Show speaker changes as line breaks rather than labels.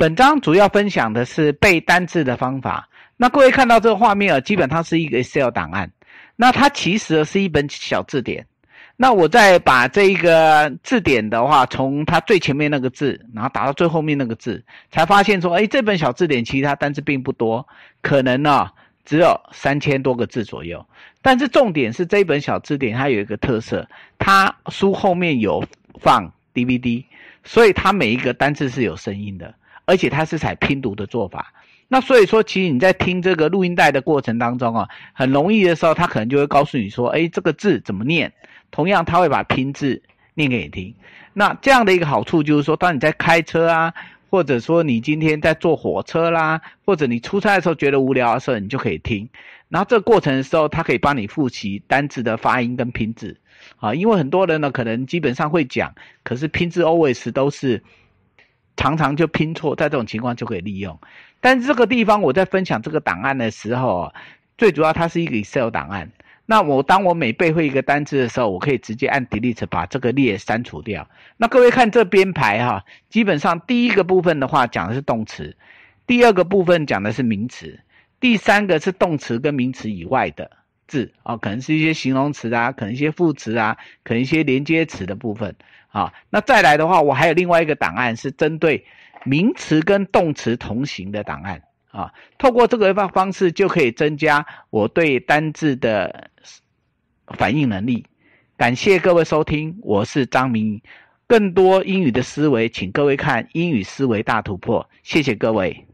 本章主要分享的是背单字的方法。那各位看到这个画面啊，基本它是一个 Excel 档案。那它其实是一本小字典。那我再把这一个字典的话，从它最前面那个字，然后打到最后面那个字，才发现说，哎，这本小字典其实它单词并不多，可能呢只有三千多个字左右。但是重点是这一本小字典它有一个特色，它书后面有放 DVD，所以它每一个单字是有声音的。而且它是采拼读的做法，那所以说，其实你在听这个录音带的过程当中啊，很容易的时候，他可能就会告诉你说：“哎，这个字怎么念？”同样，他会把拼字念给你听。那这样的一个好处就是说，当你在开车啊，或者说你今天在坐火车啦，或者你出差的时候觉得无聊的时候，你就可以听。然后这过程的时候，它可以帮你复习单词的发音跟拼字啊，因为很多人呢，可能基本上会讲，可是拼字 always 都是。常常就拼错，在这种情况就可以利用。但是这个地方我在分享这个档案的时候，最主要它是一个 Excel 档案。那我当我每背会一个单词的时候，我可以直接按 Delete 把这个列删除掉。那各位看这边排哈，基本上第一个部分的话讲的是动词，第二个部分讲的是名词，第三个是动词跟名词以外的。字啊，可能是一些形容词啊，可能一些副词啊，可能一些连接词的部分啊。那再来的话，我还有另外一个档案是针对名词跟动词同形的档案啊。透过这个方方式，就可以增加我对单字的反应能力。感谢各位收听，我是张明。更多英语的思维，请各位看《英语思维大突破》。谢谢各位。